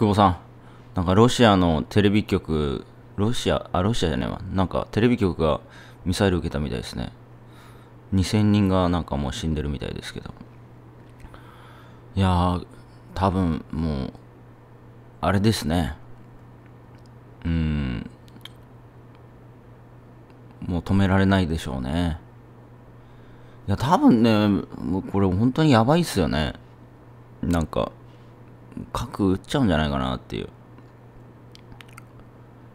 久保さん、なんかロシアのテレビ局、ロシア、あ、ロシアじゃないわ。なんかテレビ局がミサイル受けたみたいですね。2000人がなんかもう死んでるみたいですけど。いやー、多分もう、あれですね。うーん。もう止められないでしょうね。いや、多分ね、もうこれ本当にやばいっすよね。なんか、核打っちゃうんじゃないかなっていう。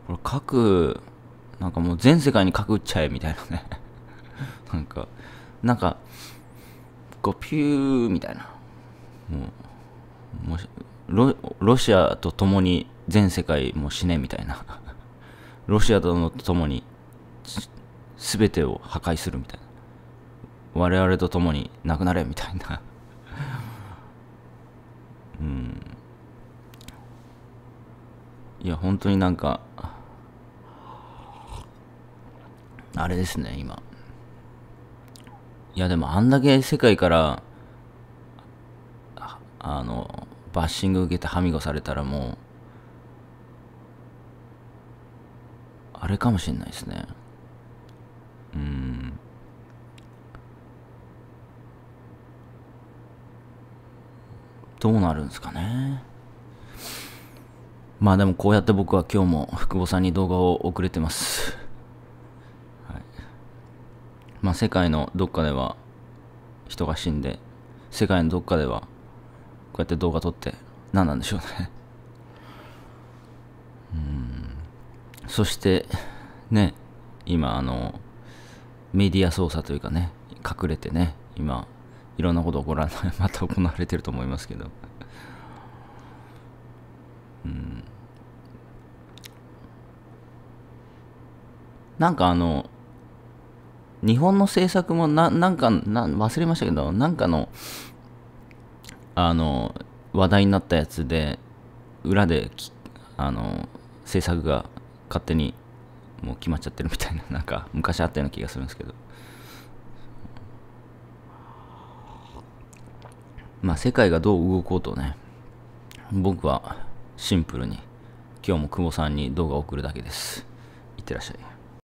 これ核、なんかもう全世界に核打っちゃえみたいなね。なんか、なんか、こうピューみたいな。もう、もしロロシアと共に全世界もし死ねみたいな。ロシアと共に全てを破壊するみたいな。我々と共になくなれみたいな。いや、本当になんか、あれですね、今。いや、でもあんだけ世界から、あの、バッシング受けてはみゴされたらもう、あれかもしんないですね。うん。どうなるんですかね。まあでもこうやって僕は今日も福保さんに動画を送れてます。はい、まあ世界のどっかでは人が死んで、世界のどっかではこうやって動画撮って何なんでしょうね。うん。そしてね、今あの、メディア操作というかね、隠れてね、今いろんなこと起こらない、また行われてると思いますけど。うん。なんかあの、日本の政策もな、なんかな、忘れましたけど、なんかの、あの、話題になったやつで、裏であの、政策が勝手にもう決まっちゃってるみたいな、なんか昔あったような気がするんですけど。まあ、世界がどう動こうとね、僕はシンプルに今日も久保さんに動画を送るだけですいってらっしゃい